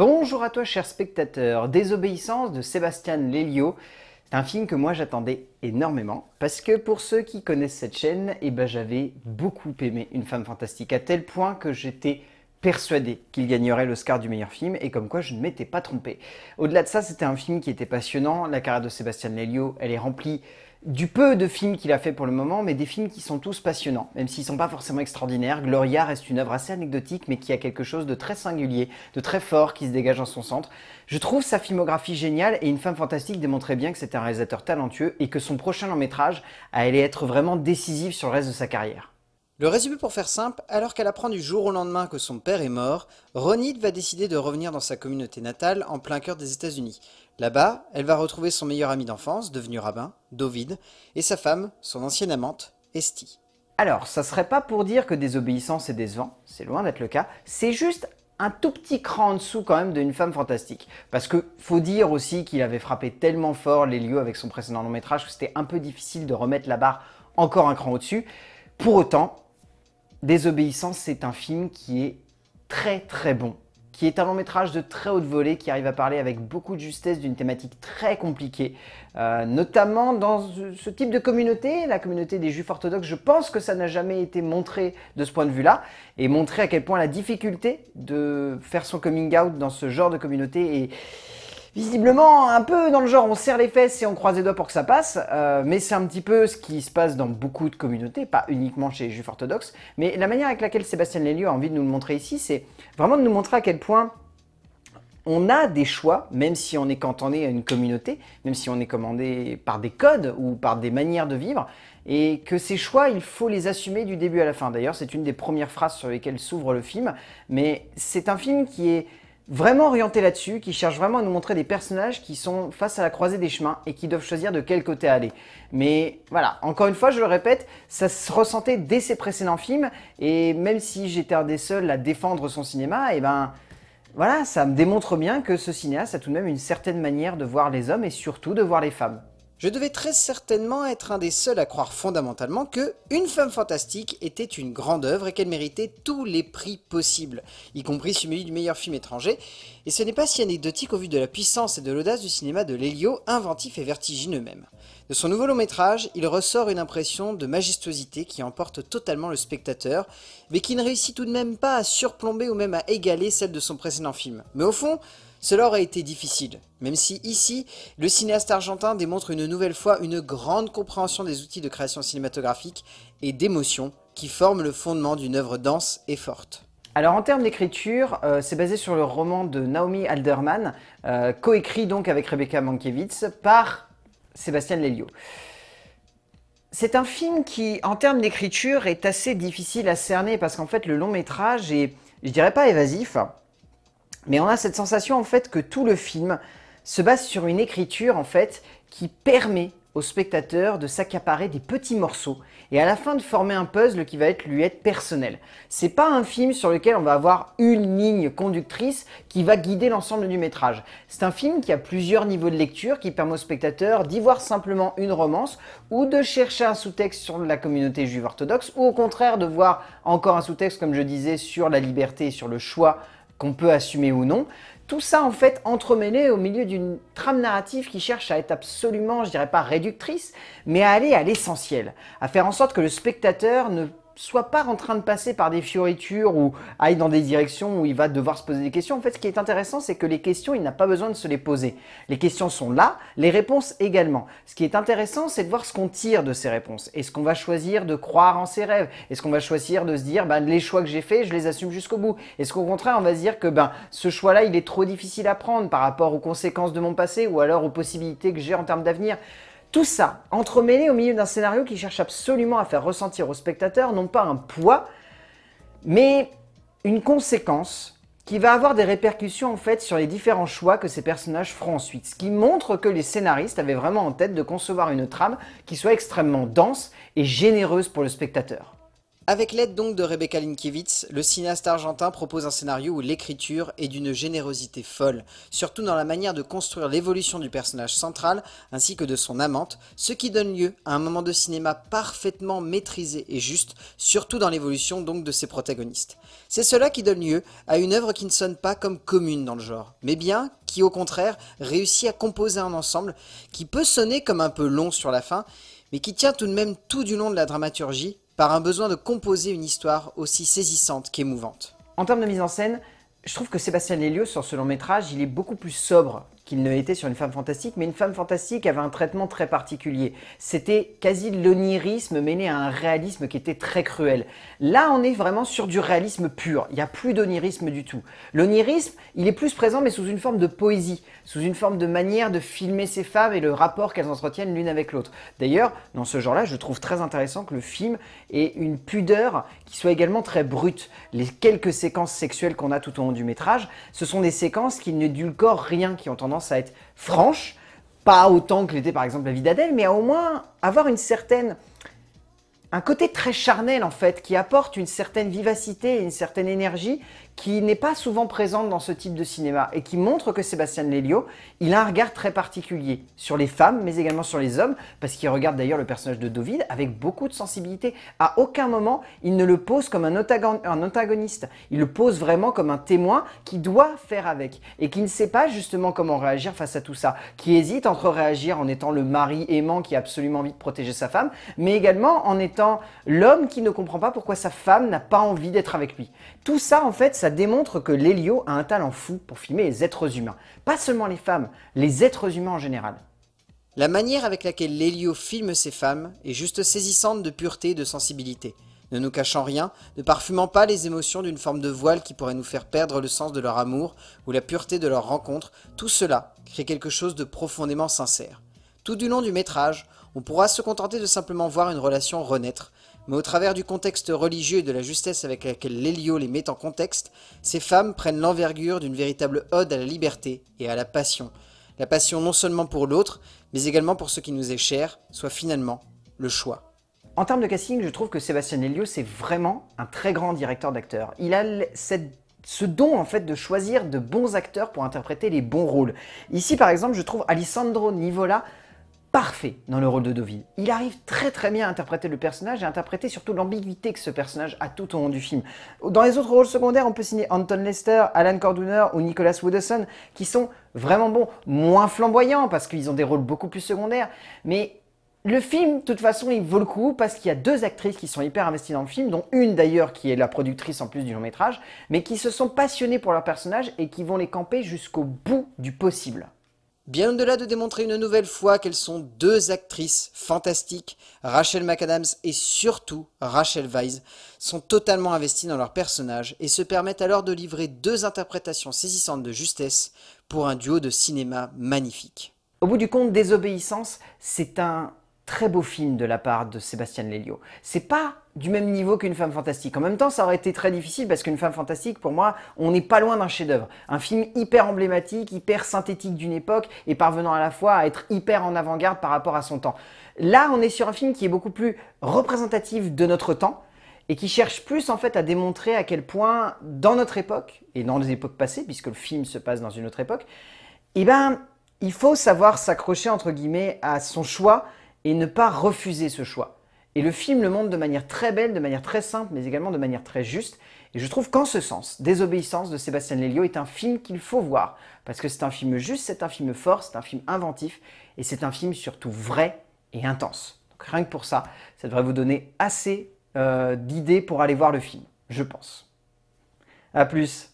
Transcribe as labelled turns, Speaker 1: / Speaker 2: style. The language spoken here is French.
Speaker 1: Bonjour à toi cher spectateur, Désobéissance de Sébastien Lelio. C'est un film que moi j'attendais énormément parce que pour ceux qui connaissent cette chaîne, et eh ben, j'avais beaucoup aimé Une femme fantastique à tel point que j'étais persuadé qu'il gagnerait l'Oscar du meilleur film et comme quoi je ne m'étais pas trompé. Au-delà de ça, c'était un film qui était passionnant, la carrière de Sébastien Lelio, elle est remplie du peu de films qu'il a fait pour le moment, mais des films qui sont tous passionnants, même s'ils ne sont pas forcément extraordinaires. Gloria reste une œuvre assez anecdotique, mais qui a quelque chose de très singulier, de très fort qui se dégage en son centre. Je trouve sa filmographie géniale et Une femme fantastique démontrait bien que c'était un réalisateur talentueux et que son prochain long métrage allait être vraiment décisif sur le reste de sa carrière. Le résumé pour faire simple, alors qu'elle apprend du jour au lendemain que son père est mort, Ronit va décider de revenir dans sa communauté natale en plein cœur des États-Unis. Là-bas, elle va retrouver son meilleur ami d'enfance, devenu rabbin, David, et sa femme, son ancienne amante, Estie. Alors, ça serait pas pour dire que Désobéissance est décevant, c'est loin d'être le cas, c'est juste un tout petit cran en dessous quand même d'une femme fantastique. Parce que faut dire aussi qu'il avait frappé tellement fort les lieux avec son précédent long métrage que c'était un peu difficile de remettre la barre encore un cran au-dessus. Pour autant, Désobéissance, c'est un film qui est très très bon qui est un long métrage de très haute volée qui arrive à parler avec beaucoup de justesse d'une thématique très compliquée, euh, notamment dans ce type de communauté, la communauté des juifs orthodoxes. Je pense que ça n'a jamais été montré de ce point de vue-là, et montré à quel point la difficulté de faire son coming out dans ce genre de communauté est visiblement un peu dans le genre on serre les fesses et on croise les doigts pour que ça passe, euh, mais c'est un petit peu ce qui se passe dans beaucoup de communautés, pas uniquement chez les juifs orthodoxes, mais la manière avec laquelle Sébastien Lélieu a envie de nous le montrer ici, c'est vraiment de nous montrer à quel point on a des choix, même si on est cantonné à une communauté, même si on est commandé par des codes ou par des manières de vivre, et que ces choix, il faut les assumer du début à la fin. D'ailleurs, c'est une des premières phrases sur lesquelles s'ouvre le film, mais c'est un film qui est vraiment orienté là-dessus, qui cherche vraiment à nous montrer des personnages qui sont face à la croisée des chemins et qui doivent choisir de quel côté aller. Mais voilà, encore une fois, je le répète, ça se ressentait dès ses précédents films, et même si j'étais un des seuls à défendre son cinéma, et eh ben voilà, ça me démontre bien que ce cinéaste a tout de même une certaine manière de voir les hommes et surtout de voir les femmes je devais très certainement être un des seuls à croire fondamentalement que Une femme fantastique était une grande œuvre et qu'elle méritait tous les prix possibles, y compris celui du meilleur film étranger, et ce n'est pas si anecdotique au vu de la puissance et de l'audace du cinéma de Lelio, inventif et vertigineux même. De son nouveau long métrage, il ressort une impression de majestuosité qui emporte totalement le spectateur, mais qui ne réussit tout de même pas à surplomber ou même à égaler celle de son précédent film. Mais au fond, cela aurait été difficile, même si ici, le cinéaste argentin démontre une nouvelle fois une grande compréhension des outils de création cinématographique et d'émotion qui forment le fondement d'une œuvre dense et forte. Alors en termes d'écriture, euh, c'est basé sur le roman de Naomi Alderman, euh, coécrit donc avec Rebecca Mankiewicz par Sébastien Lelio. C'est un film qui, en termes d'écriture, est assez difficile à cerner parce qu'en fait le long métrage est, je dirais pas évasif, hein, mais on a cette sensation en fait que tout le film se base sur une écriture en fait qui permet au spectateur de s'accaparer des petits morceaux et à la fin de former un puzzle qui va être lui être personnel. C'est pas un film sur lequel on va avoir une ligne conductrice qui va guider l'ensemble du métrage. C'est un film qui a plusieurs niveaux de lecture qui permet au spectateur d'y voir simplement une romance ou de chercher un sous-texte sur la communauté juive orthodoxe ou au contraire de voir encore un sous-texte comme je disais sur la liberté et sur le choix qu'on peut assumer ou non. Tout ça en fait entremêlé au milieu d'une trame narrative qui cherche à être absolument, je dirais pas réductrice, mais à aller à l'essentiel, à faire en sorte que le spectateur ne soit pas en train de passer par des fioritures ou aille dans des directions où il va devoir se poser des questions. En fait, ce qui est intéressant, c'est que les questions, il n'a pas besoin de se les poser. Les questions sont là, les réponses également. Ce qui est intéressant, c'est de voir ce qu'on tire de ces réponses. Est-ce qu'on va choisir de croire en ses rêves Est-ce qu'on va choisir de se dire, ben, les choix que j'ai faits, je les assume jusqu'au bout Est-ce qu'au contraire, on va se dire que ben, ce choix-là, il est trop difficile à prendre par rapport aux conséquences de mon passé ou alors aux possibilités que j'ai en termes d'avenir tout ça entremêlé au milieu d'un scénario qui cherche absolument à faire ressentir au spectateur non pas un poids, mais une conséquence qui va avoir des répercussions en fait sur les différents choix que ces personnages feront ensuite, ce qui montre que les scénaristes avaient vraiment en tête de concevoir une trame qui soit extrêmement dense et généreuse pour le spectateur. Avec l'aide donc de Rebecca Linkiewicz, le cinéaste argentin propose un scénario où l'écriture est d'une générosité folle, surtout dans la manière de construire l'évolution du personnage central ainsi que de son amante, ce qui donne lieu à un moment de cinéma parfaitement maîtrisé et juste, surtout dans l'évolution donc de ses protagonistes. C'est cela qui donne lieu à une œuvre qui ne sonne pas comme commune dans le genre, mais bien qui au contraire réussit à composer un ensemble qui peut sonner comme un peu long sur la fin, mais qui tient tout de même tout du long de la dramaturgie par un besoin de composer une histoire aussi saisissante qu'émouvante. En termes de mise en scène, je trouve que Sébastien Lelio, sur ce long métrage, il est beaucoup plus sobre qu'il ne l'était sur une femme fantastique, mais une femme fantastique avait un traitement très particulier. C'était quasi de l'onirisme mêlé à un réalisme qui était très cruel. Là, on est vraiment sur du réalisme pur. Il n'y a plus d'onirisme du tout. L'onirisme, il est plus présent, mais sous une forme de poésie, sous une forme de manière de filmer ces femmes et le rapport qu'elles entretiennent l'une avec l'autre. D'ailleurs, dans ce genre-là, je trouve très intéressant que le film ait une pudeur qui soit également très brute. Les quelques séquences sexuelles qu'on a tout au long du métrage, ce sont des séquences qui n'édulcorent rien, qui ont tendance à être franche, pas autant que l'était par exemple la vie d'Adèle, mais à au moins avoir une certaine un côté très charnel en fait, qui apporte une certaine vivacité, une certaine énergie, qui n'est pas souvent présente dans ce type de cinéma et qui montre que Sébastien Lelio, il a un regard très particulier sur les femmes, mais également sur les hommes, parce qu'il regarde d'ailleurs le personnage de David avec beaucoup de sensibilité. À aucun moment, il ne le pose comme un, antagoniste. Il le pose vraiment comme un témoin qui doit faire avec et qui ne sait pas justement comment réagir face à tout ça, qui hésite entre réagir en étant le mari aimant qui a absolument envie de protéger sa femme, mais également en étant l'homme qui ne comprend pas pourquoi sa femme n'a pas envie d'être avec lui. Tout ça, en fait, ça démontre que Lelio a un talent fou pour filmer les êtres humains. Pas seulement les femmes, les êtres humains en général. La manière avec laquelle Lelio filme ses femmes est juste saisissante de pureté et de sensibilité, ne nous cachant rien, ne parfumant pas les émotions d'une forme de voile qui pourrait nous faire perdre le sens de leur amour ou la pureté de leur rencontre, tout cela crée quelque chose de profondément sincère. Tout du long du métrage, on pourra se contenter de simplement voir une relation renaître, mais au travers du contexte religieux et de la justesse avec laquelle l'Elio les met en contexte, ces femmes prennent l'envergure d'une véritable ode à la liberté et à la passion. La passion non seulement pour l'autre, mais également pour ce qui nous est cher, soit finalement le choix. En termes de casting, je trouve que Sébastien Lelio, c'est vraiment un très grand directeur d'acteurs. Il a ce don en fait de choisir de bons acteurs pour interpréter les bons rôles. Ici par exemple je trouve Alessandro Nivola parfait dans le rôle de Deauville. Il arrive très très bien à interpréter le personnage et à interpréter surtout l'ambiguïté que ce personnage a tout au long du film. Dans les autres rôles secondaires, on peut signer Anton Lester, Alan Corduner ou Nicholas Wooderson, qui sont vraiment bons, moins flamboyants parce qu'ils ont des rôles beaucoup plus secondaires, mais le film, de toute façon, il vaut le coup parce qu'il y a deux actrices qui sont hyper investies dans le film, dont une d'ailleurs qui est la productrice en plus du long métrage, mais qui se sont passionnées pour leur personnage et qui vont les camper jusqu'au bout du possible. Bien au-delà de démontrer une nouvelle fois qu'elles sont deux actrices fantastiques, Rachel McAdams et surtout Rachel Weisz sont totalement investies dans leurs personnages et se permettent alors de livrer deux interprétations saisissantes de justesse pour un duo de cinéma magnifique. Au bout du compte, Désobéissance, c'est un très beau film de la part de Sébastien Lelio. C'est pas du même niveau qu'une femme fantastique. En même temps, ça aurait été très difficile parce qu'une femme fantastique, pour moi, on n'est pas loin d'un chef-d'œuvre. Un film hyper emblématique, hyper synthétique d'une époque et parvenant à la fois à être hyper en avant-garde par rapport à son temps. Là, on est sur un film qui est beaucoup plus représentatif de notre temps et qui cherche plus en fait à démontrer à quel point dans notre époque et dans les époques passées, puisque le film se passe dans une autre époque, eh ben, il faut savoir s'accrocher entre guillemets à son choix et ne pas refuser ce choix. Et le film le montre de manière très belle, de manière très simple, mais également de manière très juste. Et je trouve qu'en ce sens, Désobéissance de Sébastien Lelio est un film qu'il faut voir, parce que c'est un film juste, c'est un film fort, c'est un film inventif, et c'est un film surtout vrai et intense. Donc rien que pour ça, ça devrait vous donner assez euh, d'idées pour aller voir le film, je pense. A plus